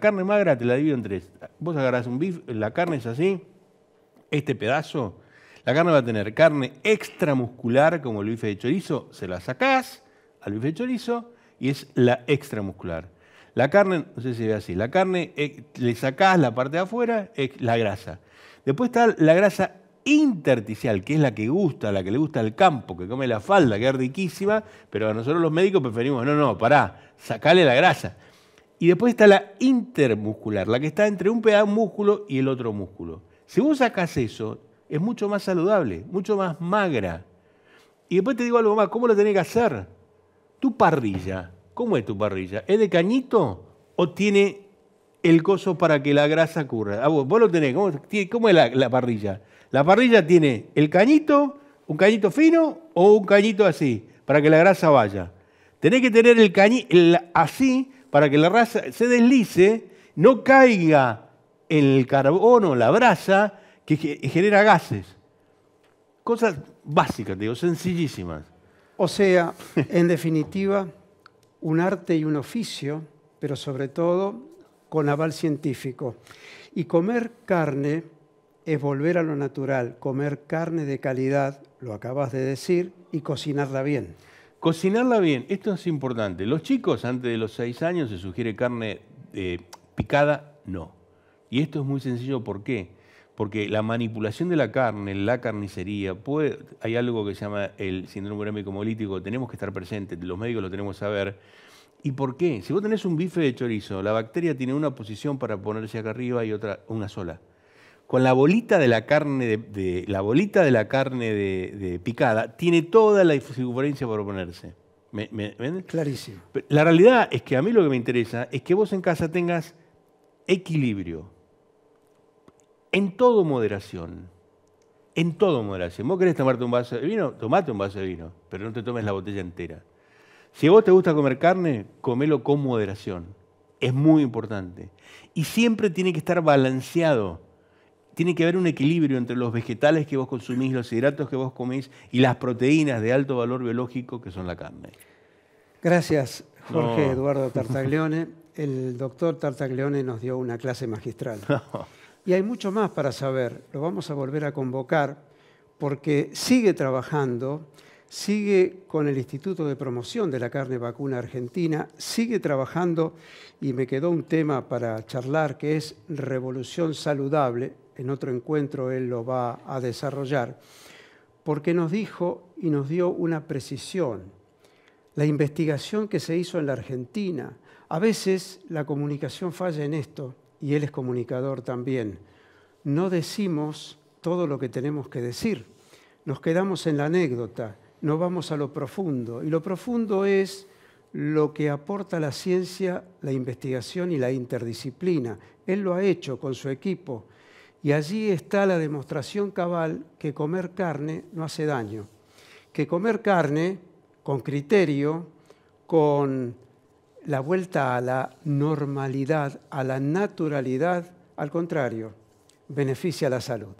carne magra te la divido en tres. Vos agarrás un bife, la carne es así, este pedazo, la carne va a tener carne extramuscular, como el bife de chorizo, se la sacás al bife de chorizo y es la extramuscular. La carne, no sé si se ve así, la carne eh, le sacás la parte de afuera, es la grasa. Después está la grasa interticial, que es la que gusta, la que le gusta al campo, que come la falda, que es riquísima, pero a nosotros los médicos preferimos, no, no, pará, sacale la grasa. Y después está la intermuscular, la que está entre un pedazo de músculo y el otro músculo. Si vos sacas eso, es mucho más saludable, mucho más magra. Y después te digo algo más, ¿cómo lo tenés que hacer? Tu parrilla, ¿cómo es tu parrilla? ¿Es de cañito o tiene el coso para que la grasa curra? vos, lo tenés, ¿cómo, es la, la parrilla? La parrilla tiene el cañito, un cañito fino o un cañito así, para que la grasa vaya. Tenés que tener el cañito así para que la raza se deslice, no caiga en el o la brasa, que genera gases. Cosas básicas, digo, sencillísimas. O sea, en definitiva, un arte y un oficio, pero sobre todo con aval científico. Y comer carne es volver a lo natural, comer carne de calidad, lo acabas de decir, y cocinarla bien. Cocinarla bien, esto es importante. Los chicos antes de los 6 años se sugiere carne eh, picada, no. Y esto es muy sencillo, ¿por qué? Porque la manipulación de la carne, la carnicería, puede, hay algo que se llama el síndrome urémico hemolítico, tenemos que estar presentes, los médicos lo tenemos que saber. ¿Y por qué? Si vos tenés un bife de chorizo, la bacteria tiene una posición para ponerse acá arriba y otra, una sola con la bolita de la carne de, la bolita de la carne de, picada, tiene toda la circunferencia para oponerse. ¿Me, Clarísimo. La realidad es que a mí lo que me interesa es que vos en casa tengas equilibrio. En todo moderación. En todo moderación. Vos querés tomarte un vaso de vino, tomate un vaso de vino, pero no te tomes la botella entera. Si a vos te gusta comer carne, comelo con moderación. Es muy importante. Y siempre tiene que estar balanceado tiene que haber un equilibrio entre los vegetales que vos consumís, los hidratos que vos comís y las proteínas de alto valor biológico que son la carne. Gracias, Jorge Eduardo Tartaglione. El doctor Tartaglione nos dio una clase magistral. Y hay mucho más para saber. Lo vamos a volver a convocar porque sigue trabajando sigue con el Instituto de Promoción de la Carne Vacuna Argentina, sigue trabajando y me quedó un tema para charlar que es Revolución Saludable, en otro encuentro él lo va a desarrollar, porque nos dijo y nos dio una precisión. La investigación que se hizo en la Argentina, a veces la comunicación falla en esto, y él es comunicador también. No decimos todo lo que tenemos que decir. Nos quedamos en la anécdota nos vamos a lo profundo. Y lo profundo es lo que aporta la ciencia, la investigación y la interdisciplina. Él lo ha hecho con su equipo. Y allí está la demostración cabal que comer carne no hace daño. Que comer carne con criterio, con la vuelta a la normalidad, a la naturalidad, al contrario, beneficia la salud.